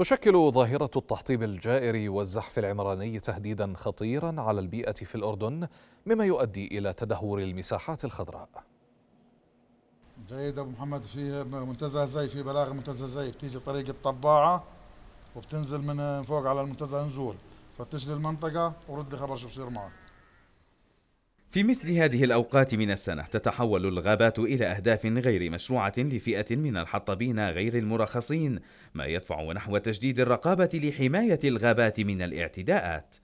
تشكل ظاهرة التحطيم الجائر والزحف العمراني تهديدا خطيرا على البيئة في الأردن مما يؤدي إلى تدهور المساحات الخضراء جيد أبو محمد في منتزه زي في بلاغ منتزه زي بتيجي طريق الطباعة وبتنزل من فوق على المنتزه نزول فتشل المنطقة ورد لي خبر شو بصير معك في مثل هذه الأوقات من السنة تتحول الغابات إلى أهداف غير مشروعة لفئة من الحطبين غير المرخصين، ما يدفع نحو تجديد الرقابة لحماية الغابات من الاعتداءات.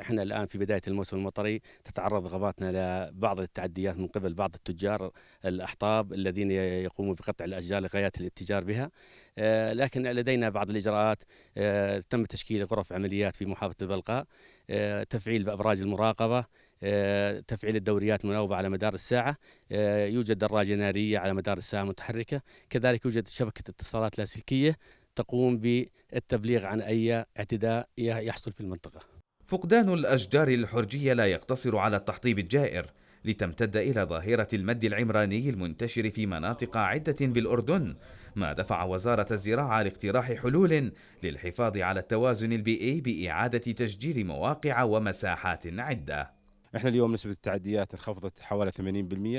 احنا الان في بدايه الموسم المطري تتعرض غاباتنا لبعض التعديات من قبل بعض التجار الاحطاب الذين يقومون بقطع الاشجار لغايات الاتجار بها آه، لكن لدينا بعض الاجراءات آه، تم تشكيل غرف عمليات في محافظه البلقاء آه، تفعيل ابراج المراقبه آه، تفعيل الدوريات المناوبة على مدار الساعة آه، يوجد دراجة نارية على مدار الساعة متحركة كذلك يوجد شبكة اتصالات لاسلكية تقوم بالتبليغ عن أي اعتداء يحصل في المنطقة فقدان الأشجار الحرجية لا يقتصر على التحطيب الجائر لتمتد إلى ظاهرة المد العمراني المنتشر في مناطق عدة بالأردن ما دفع وزارة الزراعة لاقتراح حلول للحفاظ على التوازن البيئي بإعادة تشجير مواقع ومساحات عدة احنا اليوم نسبه التعديات انخفضت حوالي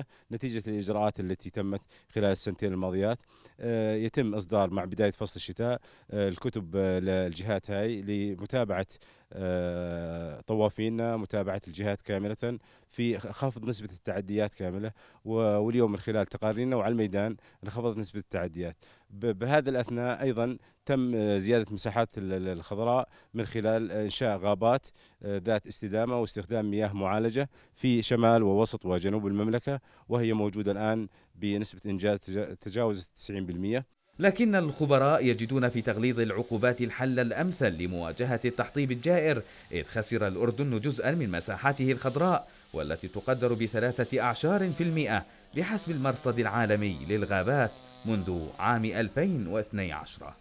80% نتيجه الاجراءات التي تمت خلال السنتين الماضيات آه، يتم اصدار مع بدايه فصل الشتاء آه، الكتب آه، للجهات هاي لمتابعه طوافينا متابعه الجهات كامله في خفض نسبه التعديات كامله واليوم من خلال تقاريرنا وعلى الميدان انخفضت نسبه التعديات بهذا الاثناء ايضا تم آه، زياده مساحات الخضراء من خلال انشاء غابات آه، ذات استدامه واستخدام مياه معالجه في شمال ووسط وجنوب المملكه وهي موجوده الان بنسبه انجاز تجاوزت 90%. لكن الخبراء يجدون في تغليظ العقوبات الحل الامثل لمواجهه التحطيب الجائر اذ خسر الاردن جزءا من مساحاته الخضراء والتي تقدر بثلاثة أعشار في المئة بحسب المرصد العالمي للغابات منذ عام 2012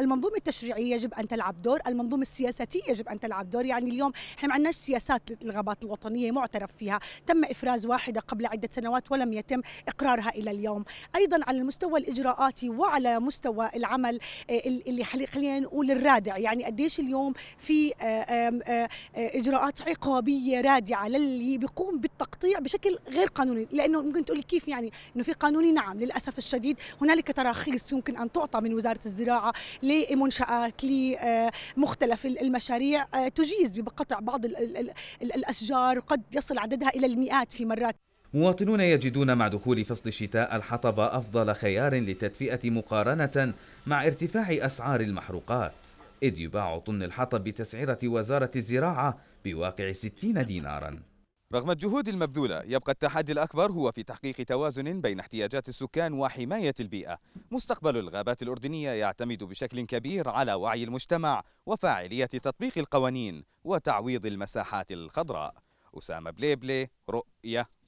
المنظومه التشريعيه يجب ان تلعب دور المنظومه السياساتيه يجب ان تلعب دور يعني اليوم احنا ما عندناش سياسات للغابات الوطنيه معترف فيها تم افراز واحده قبل عده سنوات ولم يتم اقرارها الى اليوم ايضا على المستوى الاجراءاتي وعلى مستوى العمل آه، اللي خلينا نقول الرادع يعني قديش اليوم في آه، آه، اجراءات عقابيه رادعه للي بيقوم بالتقطيع بشكل غير قانوني لانه ممكن تقولي كيف يعني انه في قانوني نعم للاسف الشديد هنالك تراخيص يمكن ان تعطى من وزاره الزراعه لمنشآت لمختلف المشاريع تجيز بقطع بعض الأشجار قد يصل عددها إلى المئات في مرات مواطنون يجدون مع دخول فصل الشتاء الحطب أفضل خيار للتدفئة مقارنة مع ارتفاع أسعار المحروقات إذ يباع طن الحطب بتسعيرة وزارة الزراعة بواقع 60 ديناراً رغم الجهود المبذولة يبقى التحدي الأكبر هو في تحقيق توازن بين احتياجات السكان وحماية البيئة مستقبل الغابات الأردنية يعتمد بشكل كبير على وعي المجتمع وفاعلية تطبيق القوانين وتعويض المساحات الخضراء أسامة بليبلي رؤية